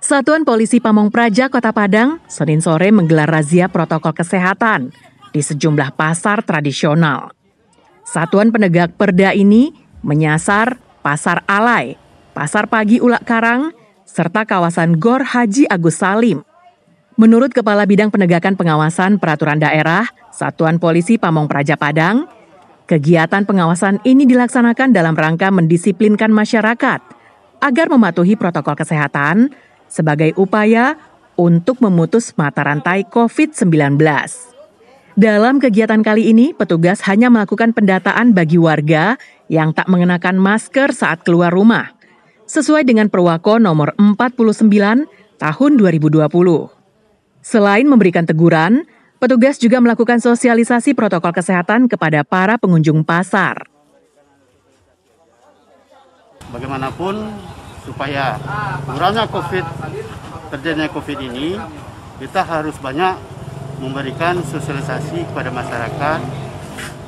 Satuan Polisi Pamong Praja Kota Padang Senin sore menggelar razia protokol kesehatan di sejumlah pasar tradisional. Satuan penegak perda ini menyasar Pasar Alai, Pasar Pagi Ulak Karang, serta kawasan Gor Haji Agus Salim. Menurut Kepala Bidang Penegakan Pengawasan Peraturan Daerah, Satuan Polisi Pamong Praja Padang, Kegiatan pengawasan ini dilaksanakan dalam rangka mendisiplinkan masyarakat agar mematuhi protokol kesehatan sebagai upaya untuk memutus mata rantai COVID-19. Dalam kegiatan kali ini, petugas hanya melakukan pendataan bagi warga yang tak mengenakan masker saat keluar rumah, sesuai dengan Perwako nomor 49 tahun 2020. Selain memberikan teguran, Petugas juga melakukan sosialisasi protokol kesehatan kepada para pengunjung pasar. Bagaimanapun supaya kurangnya COVID, terjadinya COVID ini, kita harus banyak memberikan sosialisasi kepada masyarakat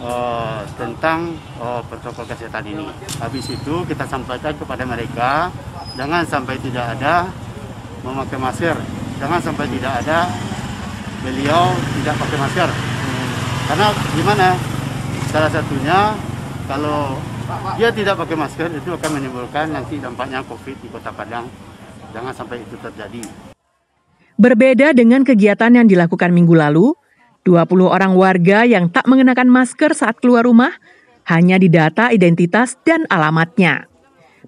uh, tentang uh, protokol kesehatan ini. Habis itu kita sampaikan kepada mereka, jangan sampai tidak ada memakai masker, jangan sampai tidak ada beliau tidak pakai masker hmm. karena gimana salah satunya kalau dia tidak pakai masker itu akan menimbulkan nanti dampaknya covid di kota Padang jangan sampai itu terjadi berbeda dengan kegiatan yang dilakukan minggu lalu 20 orang warga yang tak mengenakan masker saat keluar rumah hanya didata identitas dan alamatnya.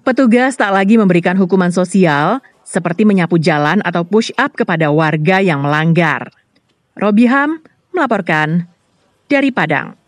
Petugas tak lagi memberikan hukuman sosial seperti menyapu jalan atau push up kepada warga yang melanggar. Robiham melaporkan dari Padang.